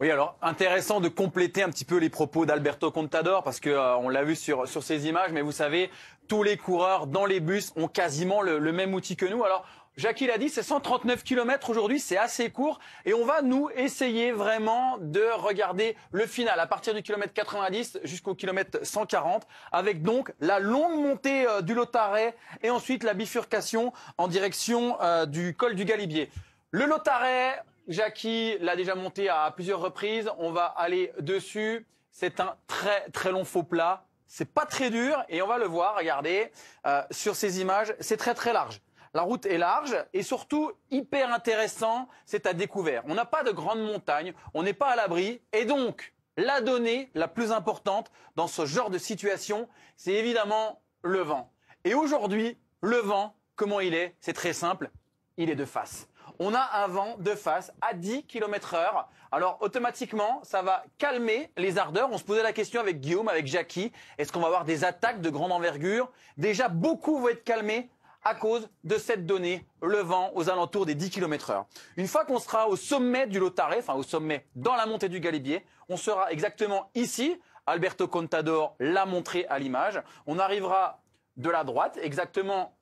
Oui, alors intéressant de compléter un petit peu les propos d'Alberto Contador parce que euh, on l'a vu sur sur ces images, mais vous savez, tous les coureurs dans les bus ont quasiment le, même outil que nous. Alors Jackie l'a dit, c'est 139 km aujourd'hui, c'est assez court. Et on va, nous, essayer vraiment de regarder le final à partir du kilomètre 90 jusqu'au kilomètre 140, avec donc la longue montée euh, du Lotaret et ensuite la bifurcation en direction euh, du col du Galibier. Le Lotaret, Jackie l'a déjà monté à plusieurs reprises. On va aller dessus. C'est un très très long faux plat. C'est pas très dur et on va le voir. Regardez euh, sur ces images, c'est très très large. La route est large et surtout hyper intéressant, c'est à découvert. On n'a pas de grandes montagnes, on n'est pas à l'abri et donc la donnée la plus importante dans ce genre de situation, c'est évidemment le vent. Et aujourd'hui, le vent, comment il est C'est très simple, il est de face. On a un vent de face à 10 km heure. Alors automatiquement, ça va calmer les ardeurs. On se posait la question avec Guillaume, avec Jackie. Est-ce qu'on va avoir des attaques de grande envergure Déjà, beaucoup vont être calmés à cause de cette donnée, le vent aux alentours des 10 km h Une fois qu'on sera au sommet du Lotaré, enfin au sommet dans la montée du Galibier, on sera exactement ici. Alberto Contador l'a montré à l'image. On arrivera de la droite, exactement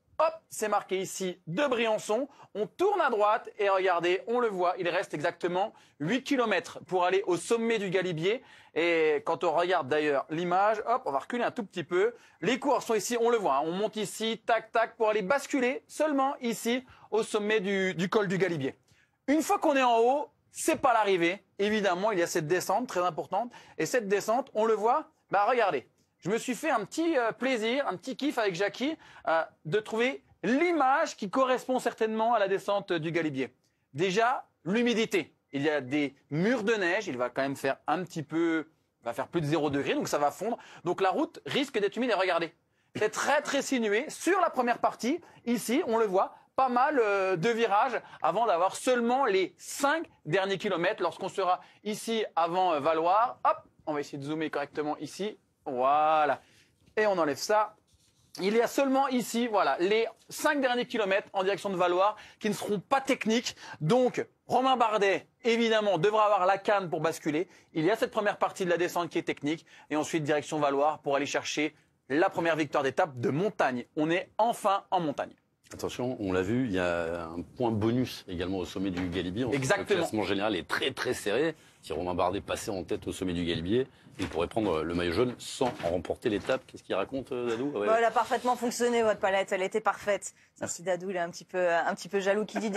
c'est marqué ici de Briançon. On tourne à droite et regardez, on le voit, il reste exactement 8 km pour aller au sommet du Galibier. Et quand on regarde d'ailleurs l'image, hop, on va reculer un tout petit peu. Les cours sont ici, on le voit, hein. on monte ici, tac, tac, pour aller basculer seulement ici au sommet du, du col du Galibier. Une fois qu'on est en haut, c'est pas l'arrivée. Évidemment, il y a cette descente très importante. Et cette descente, on le voit, bah regardez, je me suis fait un petit euh, plaisir, un petit kiff avec Jackie, euh, de trouver l'image qui correspond certainement à la descente du Galibier. Déjà, l'humidité. Il y a des murs de neige, il va quand même faire un petit peu, va faire plus de 0 degré, donc ça va fondre. Donc la route risque d'être humide et regardez. C'est très très sinué. Sur la première partie, ici, on le voit, pas mal euh, de virages avant d'avoir seulement les 5 derniers kilomètres. Lorsqu'on sera ici avant Valoir, hop, on va essayer de zoomer correctement ici. Voilà. Et on enlève ça. Il y a seulement ici, voilà, les 5 derniers kilomètres en direction de Valois qui ne seront pas techniques. Donc, Romain Bardet, évidemment, devra avoir la canne pour basculer. Il y a cette première partie de la descente qui est technique. Et ensuite, direction Valois pour aller chercher la première victoire d'étape de montagne. On est enfin en montagne. Attention, on l'a vu, il y a un point bonus également au sommet du Galibier. Exactement. Le classement général est très très serré. Si Romain Bardet passait en tête au sommet du Galibier, il pourrait prendre le maillot jaune sans en remporter l'étape. Qu'est-ce qu'il raconte, euh, Dadou bah, Elle a parfaitement fonctionné, votre palette. Elle était parfaite. Merci Dadou, il est un petit peu, un petit peu jaloux. Qui dit